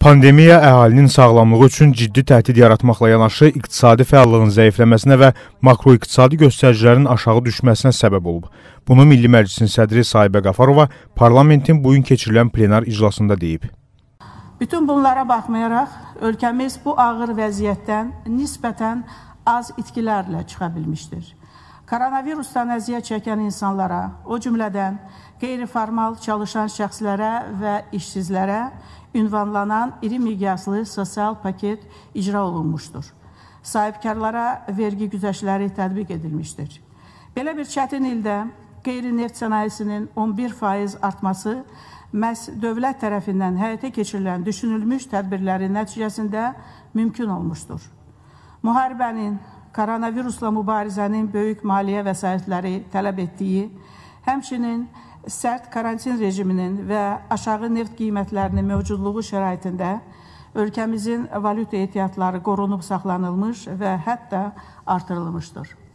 Pandemiya əhalinin sağlamlığı üçün ciddi təhdid yaratmaqla yanaşı iqtisadi fəallığın zəifləməsinə və makroiqtisadi göstəricilərin aşağı düşməsinə səbəb olub. Bunu Milli Məclisin sədri Sahibə Qafarova parlamentin bu gün keçirilən plenar iclasında deyib. Bütün bunlara baxmayaraq, ölkəmiz bu ağır vəziyyətdən nisbətən az itkilərlə çıxa bilmişdir. Koronavirusdan əziyyət çəkən insanlara, o cümlədən qeyri-formal çalışan şəxslərə və işsizlərə ünvanlanan iri miqyaslı sosial paket icra olunmuşdur. Sahibkarlara vergi güzəşləri tətbiq edilmişdir. Belə bir çətin ildə qeyri-neft sənayesinin 11% artması məhz dövlət tərəfindən həyata keçirilən düşünülmüş tədbirlərin nəticəsində mümkün olmuşdur. Müharibənin, koronavirusla mübarizənin böyük maliyyə vəsaitləri tələb etdiyi, həmçinin sərt karantin rejiminin və aşağı neft qiymətlərinin mövcudluğu şəraitində ölkəmizin valyuta ehtiyatları qorunub saxlanılmış və hətta artırılmışdır.